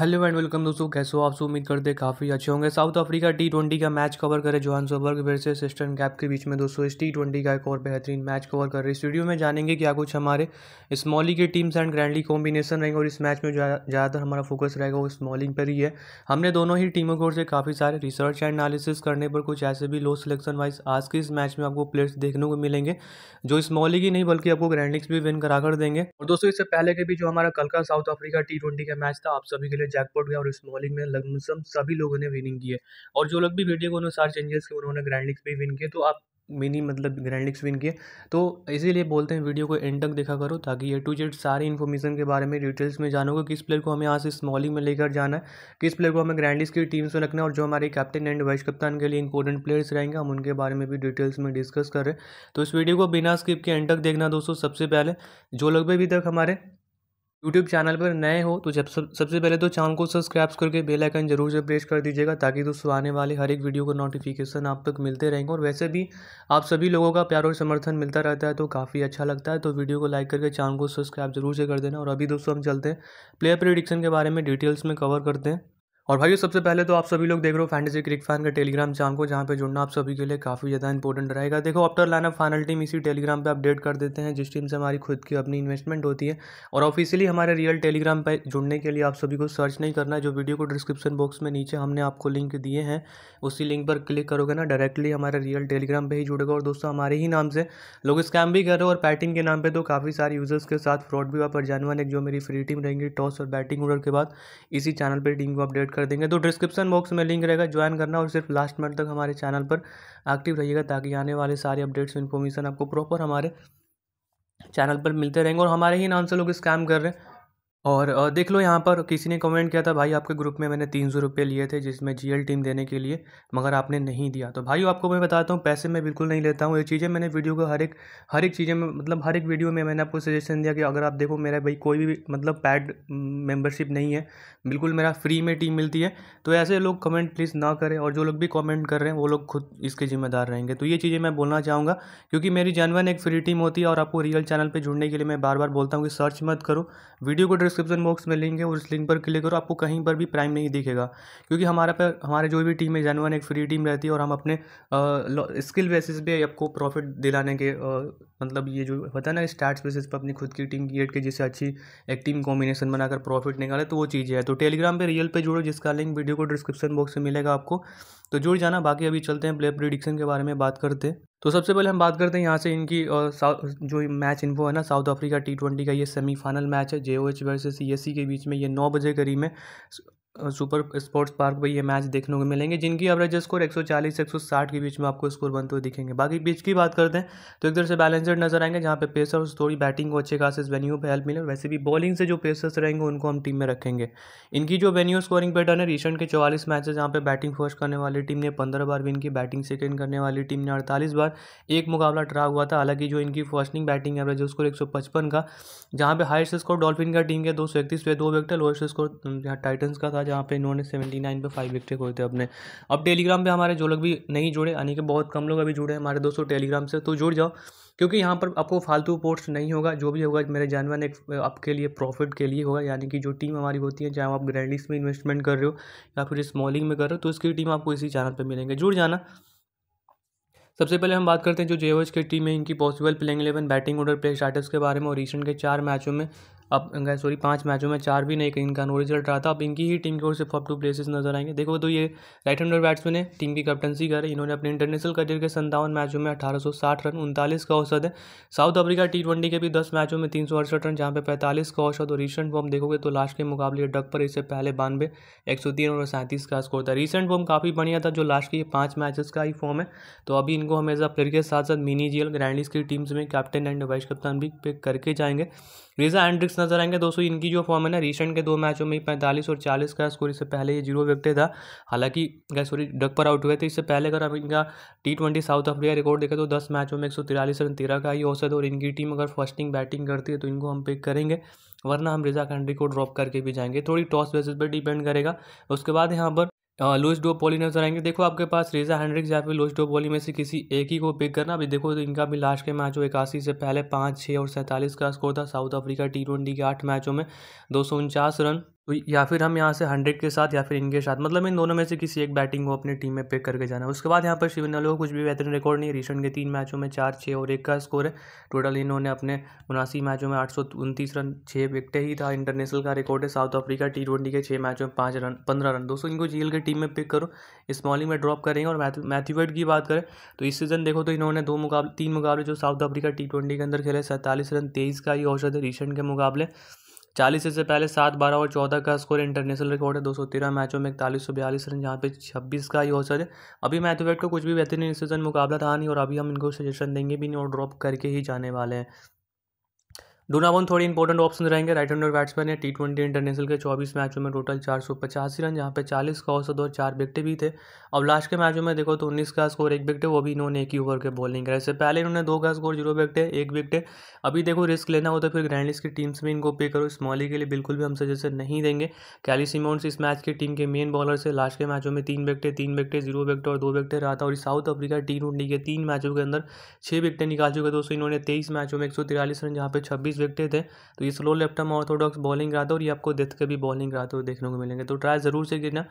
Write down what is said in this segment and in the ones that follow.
hello and welcome दोस्तों कैसे हो आप उम्मीद करते हैं काफ़ी अच्छे होंगे साउथ अफ्रीका टी ट्वेंटी का मैच कवर करे Johannesburg versus Eastern Cape के बीच में दोस्तों इस टी ट्वेंटी का एक और बेहतरीन मैच कवर कर रहे इस वीडियो में जानेंगे क्या कुछ हमारे स्मॉली की टीम्स एंड ग्रैंडली कॉम्बिनेशन रहेंगे और इस मैच में ज़्यादातर हमारा फोकस रहेगा वो स्मॉलिंग पर ही है हमने दोनों ही टीमों की ओर से काफ़ी सारे रिसर्च एंड एनालिसिस करने पर कुछ ऐसे भी लो सिलेक्शन वाइज आज के इस मैच में आपको प्लेयर्स देखने को मिलेंगे जो स्मॉलिंग ही नहीं बल्कि आपको ग्रैंडलिक्स भी विन करा कर देंगे और दोस्तों इससे पहले के भी जो हमारा कल का साउथ अफ्रीका टी ट्वेंटी का मैच था आप सभी के लिए लिए जैकपॉट गया और स्मॉलिंग में लगभग सभी लोगों ने विनिंग की है और जो लोग भी वीडियो के अनुसार चेंजेस के उन्होंने ग्रैंड भी विन किए तो आप मिनी मतलब ग्रैंड विन किए तो इसीलिए बोलते हैं वीडियो को एंड तक देखा करो ताकि ए टू जेड सारी इन्फॉर्मेशन के बारे में डिटेल्स में जानोगे किस प्लेयर को हमें यहाँ से स्मॉलिंग में लेकर जाना है किस प्लेयर को हमें ग्रैंड की टीम्स में रखना है और जो हमारे कैप्टन एंड वाइस कप्तान के लिए इंपॉर्टेंट प्लेयर्स रहेंगे हम उनके बारे में भी डिटेल्स में डिस्कस करें तो इस वीडियो को बिना स्किप के एंड तक देखना दोस्तों सबसे पहले जो लोग भी अभी तक हमारे यूट्यूब चैनल पर नए हो तो जब सब सबसे पहले तो चैनल को सब्सक्राइब करके बेल आइकन जरूर से प्रेस कर दीजिएगा ताकि दोस्तों आने वाले हर एक वीडियो का नोटिफिकेशन आप तक मिलते रहेंगे और वैसे भी आप सभी लोगों का प्यार और समर्थन मिलता रहता है तो काफ़ी अच्छा लगता है तो वीडियो को लाइक करके चैनल को सब्सक्राइब जरूर से कर देना और अभी दोस्तों हम चलते हैं प्लेयर प्रिडिक्शन के बारे में डिटेल्स में कवर करते हैं और भाइयों सबसे पहले तो आप सभी लोग देख रहे हो फैंटेसी क्रिक फैन का टेलीग्राम चैनल को जहाँ पे जुड़ना आप सभी के लिए काफ़ी ज़्यादा इंपॉर्टेंट रहेगा देखो after line of final team इसी टेलीग्राम पे अपडेट कर देते हैं जिस टीम से हमारी खुद की अपनी इन्वेस्टमेंट होती है और ऑफिशियली हमारे रियल टेलीग्राम पर जुड़ने के लिए आप सभी को सर्च नहीं करना जो वीडियो को डिस्क्रिप्शन बॉक्स में नीचे हमने आपको लिंक दिए हैं उसी लिंक पर क्लिक करोगे ना डायरेक्टली हमारे रियल टेलीग्राम पर ही जुड़ेगा और दोस्तों हमारे ही नाम से लोग स्कैम भी कर रहे हो और पैटिंग के नाम पर तो काफ़ी सारे यूजर्स के साथ फ्रॉड भी हुआ पर जानवर एक जो मेरी फ्री टीम रहेंगी टॉस और बैटिंग ऑर्डर के बाद इसी चैनल पर टीम को अपडेट कर देंगे तो डिस्क्रिप्शन बॉक्स में लिंक रहेगा ज्वाइन करना और सिर्फ लास्ट मिनट तक हमारे चैनल पर एक्टिव रहिएगा ताकि आने वाले सारे अपडेट्स इन्फॉर्मेशन आपको प्रॉपर हमारे चैनल पर मिलते रहेंगे और हमारे ही नाम से लोग स्कैम कर रहे हैं और देख लो यहाँ पर किसी ने कमेंट किया था भाई आपके ग्रुप में मैंने तीन सौ रुपये लिए थे जिसमें जीएल टीम देने के लिए मगर आपने नहीं दिया तो भाई आपको मैं बताता हूँ पैसे मैं बिल्कुल नहीं लेता हूँ ये चीज़ें मैंने वीडियो को हर एक हर एक चीज़ें में मतलब हर एक वीडियो में मैंने आपको सजेशन दिया कि अगर आप देखो मेरा भाई कोई भी मतलब पैड मेम्बरशिप नहीं है बिल्कुल मेरा फ्री में टीम मिलती है तो ऐसे लोग कमेंट प्लीज़ ना करें और जो लोग भी कमेंट कर रहे हैं वो लोग खुद इसके जिम्मेदार रहेंगे तो ये चीज़ें मैं बोलना चाहूँगा क्योंकि मेरी जानवन एक फ्री टीम होती है और आपको रियल चैनल पर जुड़ने के लिए मैं बार बार बोलता हूँ कि सर्च मत करो वीडियो को ड्रेस डिस्क्रिप्शन बॉक्स में लिंक है उस लिंक पर क्लिक करो आपको कहीं पर भी प्राइम नहीं दिखेगा क्योंकि हमारा पर हमारे जो भी टीम है जानवन एक फ्री टीम रहती है और हम अपने स्किल बेसिस पे आपको प्रॉफिट दिलाने के आ, मतलब ये जो होता है ना स्टार्ट बेसिस पर अपनी खुद की टीम क्रिएट के जिससे अच्छी एक टीम कॉम्बिनेशन बनाकर प्रॉफिट निकाले तो वो चीज़ है तो टेलीग्राम पर रियल पर जुड़ो जिसका लिंक वीडियो को डिस्क्रिप्शन बॉक्स में मिलेगा आपको तो जुड़ जाना बाकी अभी चलते हैं प्ले प्रिडिक्शन के बारे में बात करते तो सबसे पहले हम बात करते हैं यहाँ से इनकी जो मैच इन्फो है ना साउथ अफ्रीका टी ट्वेंटी का ये सेमीफाइनल मैच है J O H versus C S C के बीच में ये नौ बजे करीब में सुपर स्पोर्ट्स पार्क पर ये मैच देखने को मिलेंगे जिनकी एवरेज स्कोर 140 से 160 के बीच में आपको स्कोर बनते हुए दिखेंगे बाकी पिच की बात करते हैं तो एक तरह से बैलेंसड नजर आएंगे जहाँ पे पेसर्स थोड़ी बैटिंग को अच्छे खासे वेन्यू पर हेल्प मिले वैसे भी बॉलिंग से जो पेसर्स रहेंगे उनको हम टीम में रखेंगे इनकी जो वेन्यू स्कोरिंग पैटर्न है रिसेंट के चौवालीस मैच जहाँ पे बैटिंग फर्स्ट करने वाली टीम ने पंद्रह बार विन की बैटिंग सेकेंड करने वाली टीम ने अड़तालीस बार एक मुकाबला ट्रा हुआ था हालांकि जो इनकी फर्स्टिंग बैटिंग एवरेज स्कोर एक का जहाँ पे हाइस्ट स्कोर डॉल्फिन का टीम के दो सौ इकतीस पे दो विकेट लोएस्ट स्कोर टाइटन्स का था जहाँ पे इन्होंने सेवेंटी नाइन पर फाइव विक्ट्री खोए थे अपने अब टेलीग्राम पे हमारे जो लोग भी नहीं जुड़े यानी कि बहुत कम लोग अभी जुड़े हैं हमारे दोस्तों टेलीग्राम से तो जुड़ जाओ क्योंकि यहाँ पर आपको फालतू पोस्ट नहीं होगा जो भी होगा मेरे जानवर एक आपके लिए प्रॉफिट के लिए होगा यानी कि जो टीम हमारी होती है चाहे आप ग्रैंडिस में इन्वेस्टमेंट कर रहे हो या फिर स्मॉलिंग में कर रहे हो तो इसकी टीम आपको इसी चैनल पर मिलेंगे जुड़ जाना सबसे पहले हम बात करते हैं जो जेवर्स की टीम है इनकी possible playing eleven batting order player stats के बारे में और रिसेंट के चार मैचों में अब सॉरी पांच मैचों में चार भी नहीं इनका नो रिजल्ट रहा था अब इनकी ही टीम की ओर से फॉप टू प्लेसेस नजर आएंगे देखो तो ये राइट हैंडर बैट्समैन है टीम की कैप्टनसी कर इन्होंने अपने इंटरनेशनल करियर के संतावन मैचों में अठारह रन उनतालीस का औसत है साउथ अफ्रीका टी ट्वेंटी के भी दस मैचों में तीन रन जहाँ पे पैंतालीस का औसत और रिसेंट फॉर्म देखोगे तो लास्ट के मुकाबले डक पर इससे पहले बानवे एक और सैंतीस का स्कोर था रिसेंट फॉर्म काफ़ी बढ़िया था जो लास्ट के पाँच मैचेस का ही फॉर्म है तो अभी इनको हमेशा प्लेयर के साथ साथ मिनी जियल ग्रैंडिस की टीम्स में कैप्टन एंड वाइस कप्तान भी पिक करके जाएंगे रीजा एंड्रिक्स नजर आएंगे दोस्तों इनकी जो फॉर्म है ना रिसेंट के दो मैचों में पैंतालीस और चालीस का स्कोर इससे पहले ये जीरो विकटे था हालांकि गए सॉरी डक पर आउट हुए थे इससे पहले अगर हम इनका T twenty South Africa record देखें तो दस मैचों में एक सौ तिरालीस रन तेरह का ही औसत और इनकी टीम अगर फर्स्टिंग बैटिंग करती है तो इनको हम पिक करेंगे वरना हम रिजा कंट्री को ड्रॉप करके भी जाएंगे थोड़ी टॉस बेसिस पर डिपेंड करेगा उसके बाद यहाँ पर हाँ, लोस डो बॉली नजर आएंगे देखो आपके पास रेजा हैंड्रिक्स या फिर लोस डो पॉली में से किसी एक ही को पिक करना अभी देखो तो इनका भी लास्ट के मैच हो इक्यासी से पहले पाँच छः और सैंतालीस का स्कोर था साउथ अफ्रीका टी ट्वेंटी के आठ मैचों में दो रन तो या फिर हम यहाँ से हंड्रेड के साथ या फिर इनके साथ मतलब इन दोनों में से किसी एक बैटिंग को अपनी टीम में पिक करके जाना है उसके बाद यहाँ पर शिविर नलो कुछ भी बेहतरीन रिकॉर्ड नहीं है रिसेंट के तीन मैचों में चार छः और एक का स्कोर है टोटल इन्होंने अपने उनासी मैचों में आठ सौ रन छः विकटें ही था इंटरनेशनल का रिकॉर्ड है साउथ अफ्रीका टी ट्वेंटी के छः मैचों में पाँच रन पंद्रह रन दोस्तों इनको जीएल के टीम में पिक करो स्मॉलिंग में ड्रॉप करेंगे और मैथ्यूवर्ड की बात करें तो इस सीज़न देखो तो इन्होंने दो मुकाबले तीन मुकाबले जो साउथ अफ्रीका टी ट्वेंटी के अंदर खेले सैंतालीस रन तेईस का ही औसत है रिसेंट के मुकाबले चालीस से पहले सात बारह और चौदह का स्कोर इंटरनेशनल रिकॉर्ड है दो सौ तेरह मैचों में इकतालीस सौ बयालीस रन जहाँ पे छब्बीस का ही औसत है अभी मैथ्यूवेट का कुछ भी बेहतरीन सीज़न मुकाबला था नहीं और अभी हम इनको सजेशन देंगे भी नहीं और ड्रॉप करके ही जाने वाले हैं डोनावन थोड़ी इंपॉर्टेंट ऑप्शन रहेंगे राइट हैंडर बैट्समैन है टी ट्वेंटी इंटरनेशनल के 24 मैचों में टोटल चार सौ पचासी रन जहाँ पे 40 का औसत और चार विकेट भी थे अब लास्ट के मैचों में देखो तो 19 का स्कोर एक विकेट वो भी इन्होंने एक ही ओवर के बॉलिंग करा इससे पहले इन्होंने दो का स्कोर जीरो विकेट एक विकेट अभी देखो रिस्क लेना हो तो फिर ग्रैंडलिस्ट की से भी इनको पे करो स्मॉली के लिए बिल्कुल भी हम सजेशन नहीं देंगे कैली सिमोन्स इस मैच की टीम के मेन बॉलर से लास्ट के मैचों में तीन विकेट तीन विकेट जीरो विकेट और दो विकेट रहा था और साउथ अफ्रीका टी ट्वेंटी के तीन मैचों के अंदर छः विकेटें निकाल चुके दोस्तों इन्होंने तेईस मैचों में एक रन जहाँ पे छब्बीस सिक्स है थे तो ये स्लो लेफ्ट ऑर्थोडॉक्स बॉलिंग रहा था और ये आपको डेथ के भी बॉलिंग रहा था देखने को मिलेंगे तो ट्राई ज़रूर से गिरना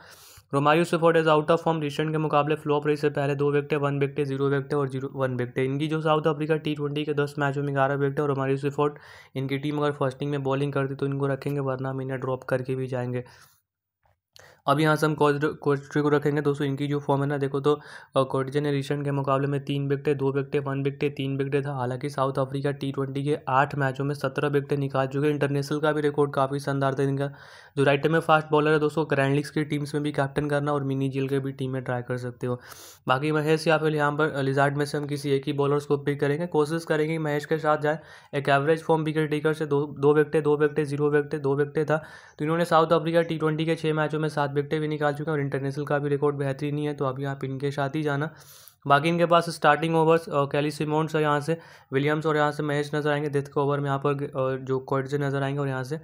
रोमायू सफोर्ट is out of form recent के मुकाबले फ्लॉप रही से पहले दो विकटे वन विकटे जीरो विकटे और जीरो वन विकटे इनकी जो साउथ अफ्रीका टी ट्वेंटी के दस मैचों में ग्यारह विकटे और रोमारियो सफोर्ट इनकी टीम अगर फर्स्टिंग में बॉलिंग करती तो इनको रखेंगे वरना हम इन्हें ड्रॉप करके भी जाएंगे अब यहाँ से हम कोस्ट्री को रखेंगे दोस्तों इनकी जो फॉर्म है ना देखो तो ने रिसेंट के मुकाबले में तीन विकटे दो विकटे वन विकटे तीन विकटे था हालांकि साउथ अफ्रीका टी ट्वेंटी के आठ मैचों में सत्रह विकटे निकाल चुके हैं इंटरनेशनल का भी रिकॉर्ड काफ़ी शानदार था इनका जो राइट में फास्ट बॉलर है दोस्तों ग्रैंडलिक्स की टीम्स में भी कैप्टन करना और मिनी जिल के भी टीम में ट्राई कर सकते हो बाकी महेश या फिर यहाँ पर लिजार्ट में से हम किसी एक ही बॉलर्स को पिक करेंगे कोशिश करेंगे महेश के साथ जाए एक एवरेज फॉर्म विकेट टेकर से दो दो विकटे दो विकटे जीरो विकटे दो विकटे था तो इन्होंने साउथ अफ्रीका टी ट्वेंटी के छः मैचों में सात विकटें भी निकाल चुके हैं और इंटरनेशनल का भी रिकॉर्ड बेहतरीन ही है तो आप यहाँ पर इनके साथ ही जाना बाकी इनके पास स्टार्टिंग ओवर्स कैली सिमोन्स और यहाँ से विलियम्स और यहाँ से महेश नजर आएंगे डेथ के ओवर में यहाँ पर जो से नजर आएंगे और यहाँ से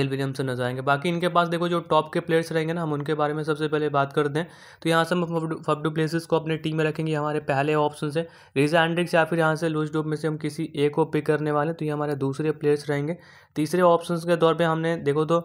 एल से नजर आएंगे बाकी इनके पास देखो जो टॉप के प्लेयर्स रहेंगे ना हम उनके बारे में सबसे पहले बात करते हैं तो यहाँ से हम फबडू प्लेसेस को अपने टीम में रखेंगे हमारे पहले ऑप्शन से रिजा एंड्रिक्स या फिर यहाँ से लूज डूब में से हम किसी एक को पिक करने वाले तो ये हमारे दूसरे प्लेयर्स रहेंगे तीसरे ऑप्शन के तौर पर हमने देखो तो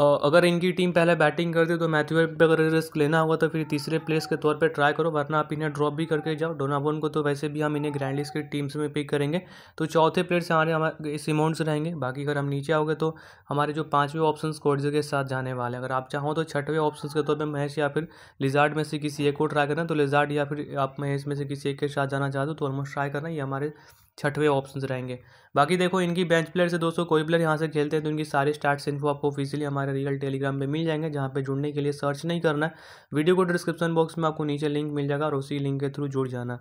अगर इनकी टीम पहले बैटिंग करती है तो मैथ्यू पे अगर रिस्क लेना होगा तो फिर तीसरे प्लेस के तौर पे ट्राई करो वरना आप इन्हें ड्रॉप भी करके जाओ डोनाबोन को तो वैसे भी हम इन्हें ग्रैंड की टीम्स में पिक करेंगे तो चौथे प्लेयर्स हमारे हमारे इस अमाउंट से रहेंगे बाकी अगर हम नीचे आओगे तो हमारे जो पाँचवें ऑप्शन कोर्जे के साथ जाने वाले हैं अगर आप चाहो तो छठवें ऑप्शन के तौर पर महेश या फिर लिजार्ड में से किसी एक को ट्राई करना तो लिजार्ड या फिर आप महेश में से किसी एक के साथ जाना चाहते हो तो ऑलमोस्ट ट्राई करना ये हमारे छठवें ऑप्शन रहेंगे बाकी देखो इनकी बेंच प्लेयर से दोस्तों कोई प्लेयर यहाँ से खेलते हैं तो इनकी सारी स्टार्ट इन्फो आपको ऑफिशियली हमारे रियल टेलीग्राम पे मिल जाएंगे जहाँ पे जुड़ने के लिए सर्च नहीं करना वीडियो को डिस्क्रिप्शन बॉक्स में आपको नीचे लिंक मिल जाएगा और उसी लिंक के थ्रू जुड़ जाना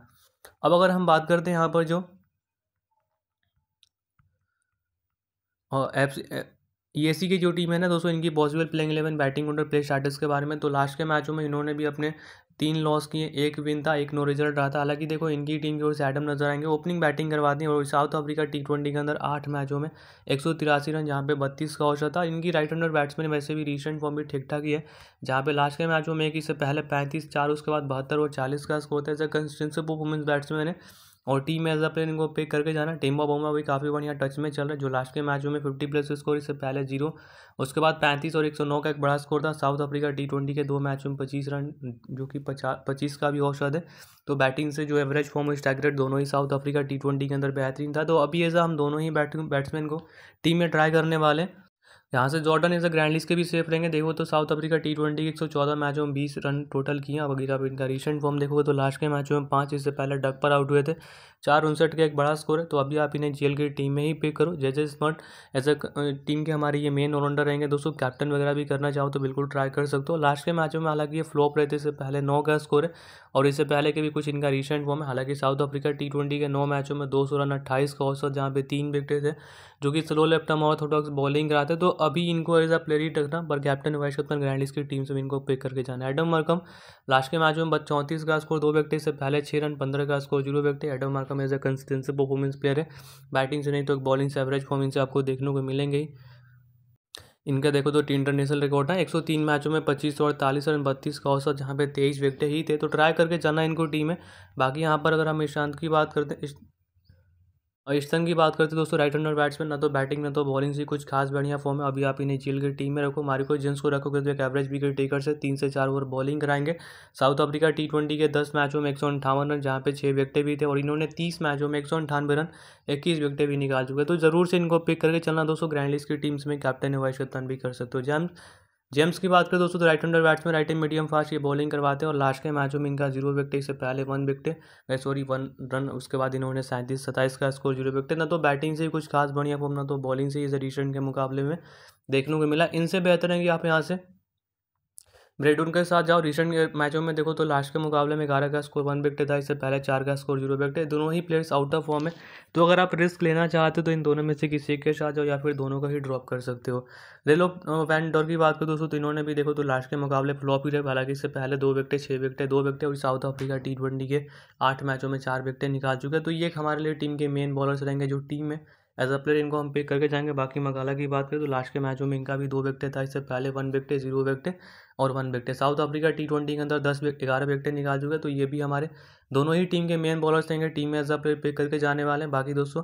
अब अगर हम बात करते हैं यहाँ पर जो और एप्स सी की जो टीम है ना दोस्तों इनकी possible playing eleven batting order player stats के बारे में तो लास्ट के मैचों में इन्होंने भी अपने तीन लॉस किए एक विन था एक नो रिजल्ट रहा था हालांकि देखो इनकी टीम की ओर से एडम नजर आएंगे ओपनिंग बैटिंग करवाती है और साउथ अफ्रीका टी ट्वेंटी के अंदर आठ मैचों में एक सौ तिरासी रन जहाँ पे बत्तीस का औसत था इनकी राइट हंडर बैट्समैन वैसे भी रिसेंट फॉर्म भी ठीक ठाक ही है जहाँ पे लास्ट के मैचों में एक इससे पहले पैंतीस चार उसके बाद बहत्तर और चालीस का स्कोर था as a consistency performance batsman है और टीम एज अ प्लेयर इनको पिक करके जाना टेम्बा बोमा भी काफ़ी बढ़िया टच में चल रहा है जो लास्ट के मैचों में फिफ्टी प्लस स्कोर इससे पहले जीरो उसके बाद पैंतीस और एक सौ नौ का एक बड़ा स्कोर था साउथ अफ्रीका टी ट्वेंटी के दो मैचों में पच्चीस रन जो कि पचास पच्चीस का भी औसत है तो बैटिंग से जो एवरेज फॉर्म स्टैगरेट दोनों ही साउथ अफ्रीका टी ट्वेंटी के अंदर बेहतरीन था तो अभी एज हम दोनों ही बैटिंग बैट्समैन को टीम में ट्राई करने वाले हैं यहाँ से जॉर्डन ग्रैंड ग्रैंडलिस्ट के भी सेफ रहेंगे देखो तो साउथ अफ्रीका टी ट्वेंटी के एक सौ चौदह मैचों में बीस रन टोटल किए अब अगर आप इनका रिसेंट फॉर्म देखोगे तो लास्ट के मैचों में पाँच इससे पहले डक पर आउट हुए थे चार उनसठ का एक बड़ा स्कोर है तो अभी आप इन्हें जेल की टीम में ही पिक करो जैसे स्मर्ट एज ए टीम के हमारे ये मेन ऑलराउंडर रहेंगे दोस्तों कैप्टन वगैरह भी करना चाहो तो बिल्कुल ट्राई कर सकते हो लास्ट के मैचों में हालांकि ये फ्लॉप रहते इससे पहले नौ का स्कोर है और इससे पहले के भी कुछ इनका रिसेंट फॉर्म है हालांकि साउथ अफ्रीका टी ट्वेंटी के नौ मैचों में दो सौ रन अट्ठाईस का औसत जहाँ पे तीन विकेट थे जो कि slow left arm orthodox bowling कराते हैं तो अभी इनको एज अ प्लेयर ही रखना पर कैप्टन वाइस कप्तान ग्रैंडिस की टीम से भी इनको पिक करके जाना एडम मार्कम लास्ट के मैच में बस चौंतीस का स्कोर दो व्यक्ति से पहले छः रन पंद्रह का स्कोर जीरो व्यक्ति Adam Markram as a consistency performance player है बैटिंग से नहीं तो बॉलिंग से एवरेज फॉर्मिंग से आपको देखने को मिलेंगे ही इनका देखो तो टी इंटरनेशनल रिकॉर्ड है 103 मैचों में 25 और अड़तालीस रन बत्तीस का औसत जहाँ पे 23 विकेट ही थे तो ट्राई करके जाना इनको टीम है बाकी यहाँ पर अगर हम ईशांत की बात करते हैं और इस की बात करते तो दोस्तों राइट हैंडर बैट्समैन ना तो बैटिंग ना तो बॉलिंग से कुछ खास बढ़िया फॉर्म है अभी आप इन्हें चील की टीम में रखो मारिको जेंस को रखोगे तो एक एवरेज विकेट टेकर से तीन से चार ओवर बॉलिंग कराएंगे साउथ अफ्रीका टी ट्वेंटी के दस मैचों में एक सौ अंठावन रन जहाँ पे छः विकटें भी थे और इन्होंने तीस मैचों में एक सौ अंठानवे रन इक्कीस विकटें भी निकाल चुके तो जरूर से इनको पिक करके चलना दोस्तों ग्रैंड लिस्ट की टीम्स में कैप्टन वाइश भी कर सकते हो जैम्स जेम्स की बात करें दोस्तों तो right hander batsman right hand medium fast ये बॉलिंग करवाते हैं और लास्ट के मैचों में इनका जीरो विकेट इससे पहले one wicket sorry one run उसके बाद इन्होंने सैंतीस सत्ताईस का स्कोर जीरो विकेट ना तो बैटिंग से ही कुछ खास बढ़िया फॉर्म ना तो बॉलिंग से ही इस रिसेंट के मुकाबले में देखने को मिला इनसे बेहतर है कि आप यहाँ से ब्रेडून के साथ जाओ रिसेंट मैचों में देखो तो लास्ट के मुकाबले में ग्यारह का स्कोर वन विकेट था इससे पहले चार का स्कोर जीरो विकेट है दोनों ही प्लेयर्स आउट ऑफ फॉर्म है तो अगर आप रिस्क लेना चाहते हो तो इन दोनों में से किसी के साथ जाओ या फिर दोनों का ही ड्रॉप कर सकते हो ले लो वैन डॉर की बात करो दोस्तों तो इन्होंने भी देखो तो लास्ट के मुकाबले फ्लॉप ही रहे हालांकि इससे पहले दो विकेट छः विकेट दो विकेट और साउथ अफ्रीका टी ट्वेंटी के आठ मैचों में चार विकटें निकाल चुके हैं तो ये हमारे लिए टीम के मेन बॉलर्स रहेंगे जो टीम में एज अ प्लेयर इनको हम पिक करके जाएंगे बाकी मकाला की बात करें तो लास्ट के मैचों में इनका भी दो विकटे था इससे पहले वन विकटे जीरो विकटे और one wicket South Africa T twenty के अंदर दस ग्यारह विकटे निकाल चुके तो ये भी हमारे दोनों ही टीम के मेन बॉलर्स रहेंगे टीम में एज अ प्लेयर पिक करके जाने वाले हैं बाकी दोस्तों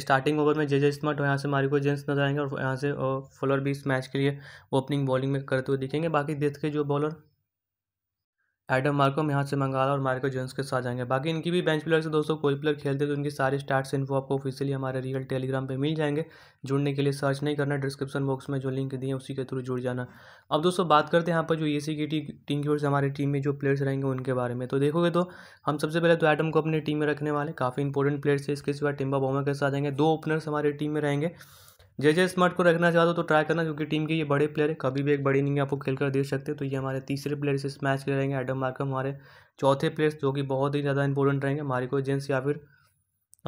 स्टार्टिंग ओवर में जे जे स्मार्ट यहाँ से मारिको जेंस नजर आएंगे और यहाँ से फुलर भी इस मैच के लिए ओपनिंग बॉलिंग में करते हुए दिखेंगे बाकी देश के जो बॉलर एडम मार्को हम यहाँ से मंगाला और मार्को जोन्स के साथ जाएंगे बाकी इनकी भी बेंच प्लेयर से दोस्तों कोई प्लेयर खेलते तो इनकी सारी स्टार्ट इन्फो आपको ऑफिशियली हमारे रियल टेलीग्राम पे मिल जाएंगे जुड़ने के लिए सर्च नहीं करना डिस्क्रिप्शन बॉक्स में जो लिंक दिए उसी के थ्रू जुड़ जाना अब दोस्तों बात करते हैं यहाँ पर जो ए की टीम की ओर से हमारी टीम में जो प्लेयर्स रहेंगे उनके बारे में तो देखोगे तो हम सबसे पहले तो एडम को अपनी टीम में रखने वाले काफ़ी इंपॉर्टेंट प्लेयर्स है इसके सिवा टिम्बा बोमा के साथ आएंगे दो ओपनर्स हमारी टीम में रहेंगे जे जय स्मार्ट को रखना चाहते हो तो ट्राई करना क्योंकि टीम के ये बड़े प्लेयर है कभी भी एक बड़ी इनिंग आपको खेल कर दे सकते हैं तो ये हमारे तीसरे प्लेयर इस मैच के रहेंगे एडम मार्कम हमारे चौथे प्लेयर्स जो कि बहुत ही ज़्यादा इंपॉर्टेंट रहेंगे मारिको जेंस या फिर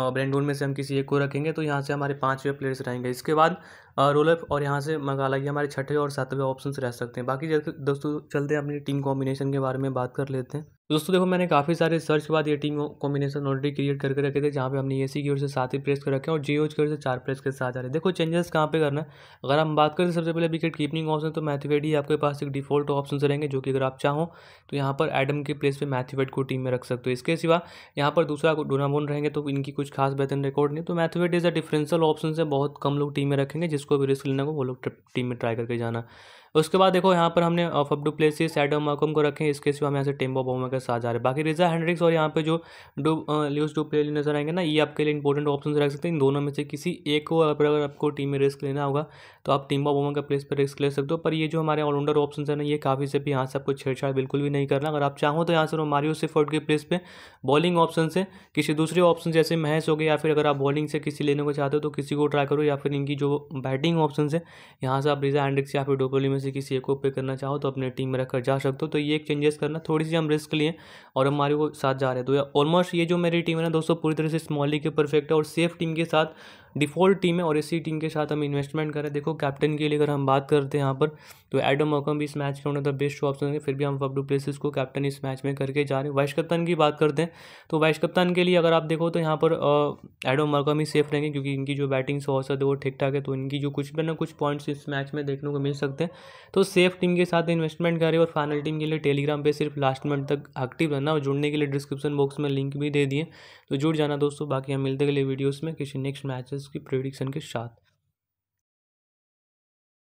ब्रेंडोन में से हम किसी एक को रखेंगे तो यहाँ से हमारे पाँचवें प्लेयर्स रहेंगे इसके बाद रोल अप और यहाँ से मंगा ये हमारे छठे और सातवें ऑप्शन रह सकते हैं बाकी दोस्तों चलते हैं अपनी टीम कॉम्बिनेशन के बारे में बात कर लेते हैं दोस्तों देखो मैंने काफ़ी सारे सर्च के बाद ये टीम कॉम्बिनेशन ऑलरेडी क्रिएट करके रखे थे जहाँ पे हमने सी की ओर से साथ ही प्रेस कर रखे और जी की ओर से चार प्रेस के साथ आ रहे देखो चेंजेस कहाँ पे करना है अगर हम बात करें सबसे पहले विकेट कीपिंग ऑप्शन तो मैथीवेड ही आपके पास एक डिफॉल्ट ऑप्शन रहेंगे जो कि अगर आप चाहो तो यहाँ पर एडम के प्लेस पर मैथवेड को टीम में रख सकते हो इसके सिवा यहाँ पर दूसरा डोनाबोन रहेंगे तो इनकी कुछ खास बेहतर रिकॉर्ड नहीं तो Matthew Wade is a differential option से बहुत कम लोग टीम में रखेंगे जिसको उसको भी रिस्क लेना हो वो लोग टीम में ट्राई करके जाना उसके बाद देखो यहाँ पर हमने of Faf du Plessis Adam Markram को रखे इसके सिवा हम यहाँ से टेम्बो बोमा के साथ जा रहे हैं बाकी रिजा हैंड्रिक्स और यहाँ पे जो डू ल्यूज डू प्ले नजर आएंगे ना ये आपके लिए इंपॉर्टेंट ऑप्शन रख सकते हैं इन दोनों में से किसी एक को अगर अगर आपको टीम में रिस्क लेना होगा तो आप टिम्बा बोमा का प्लेस पर रिस्क ले सकते हो पर ये जो हमारे ऑलराउंडर ऑप्शन है ना ये काफ़ी से भी यहाँ से आपको छेड़छाड़ बिल्कुल भी नहीं करना अगर आप चाहो तो यहाँ से मारियो सिफर्ट के प्लेस पर बॉलिंग ऑप्शन से किसी दूसरे ऑप्शन जैसे महस हो गए या फिर अगर आप बॉलिंग से किसी लेने को चाहते हो तो किसी को ट्राई करो या फिर इनकी जो बैटिंग ऑप्शन है यहाँ से आप रिजा हैंड्रिक्स या फिर डोपोली में से जैसे किसी एक को पे करना चाहो तो अपने टीम में रखकर जा सकते हो तो ये एक चेंजेस करना थोड़ी सी हम रिस्क लिए और हमारे को साथ जा रहे हैं तो ऑलमोस्ट ये जो मेरी टीम है ना दोस्तों पूरी तरह से स्मॉल लीग के परफेक्ट है और सेफ टीम के साथ डिफ़ॉल्ट टीम है और इसी टीम के साथ हम इन्वेस्टमेंट करें देखो कैप्टन के लिए अगर हम बात करते हैं यहाँ पर तो एडम मोकम भी इस मैच के ऑफ द बेस्ट ऑप्शन है फिर भी हम फब्डू प्लेसिस को कैप्टन इस मैच में करके जा रहे हैं वाइस कप्तान की बात करते हैं तो वाइस कप्तान के लिए अगर आप देखो तो यहाँ पर एडम मोकम ही सेफ रहेंगे क्योंकि इनकी जो बैटिंग से औसत है वो ठीक ठाक है तो इनकी जो कुछ भी ना कुछ पॉइंट्स इस मैच में देखने को मिल सकते हैं तो सेफ टीम के साथ इन्वेस्टमेंट करें और फाइनल टीम के लिए टेलीग्राम पर सिर्फ लास्ट मिनट तक एक्टिव रहना और जुड़ने के लिए डिस्क्रिप्शन बॉक्स में लिंक भी दे दिए तो जुड़ जाना दोस्तों बाकी हम मिलते गए वीडियोज़ में किसी नेक्स्ट मैचेस की प्रिडिक्शन के साथ